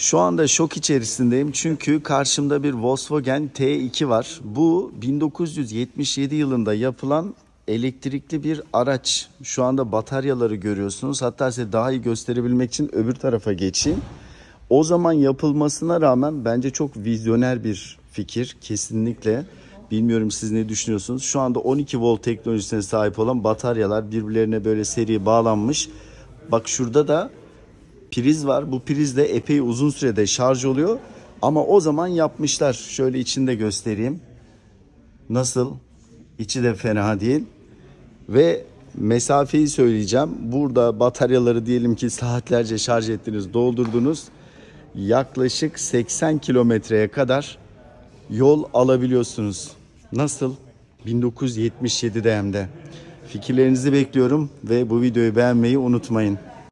Şu anda şok içerisindeyim çünkü karşımda bir Volkswagen T2 var. Bu 1977 yılında yapılan elektrikli bir araç. Şu anda bataryaları görüyorsunuz. Hatta size daha iyi gösterebilmek için öbür tarafa geçeyim. O zaman yapılmasına rağmen bence çok vizyoner bir fikir kesinlikle. Bilmiyorum siz ne düşünüyorsunuz. Şu anda 12 volt teknolojisine sahip olan bataryalar birbirlerine böyle seri bağlanmış. Bak şurada da priz var. Bu priz de epey uzun sürede şarj oluyor. Ama o zaman yapmışlar. Şöyle içinde göstereyim. Nasıl? İçi de fena değil. Ve mesafeyi söyleyeceğim. Burada bataryaları diyelim ki saatlerce şarj ettiniz, doldurdunuz. Yaklaşık 80 kilometreye kadar yol alabiliyorsunuz. Nasıl? 1977'de hem Fikirlerinizi bekliyorum ve bu videoyu beğenmeyi unutmayın.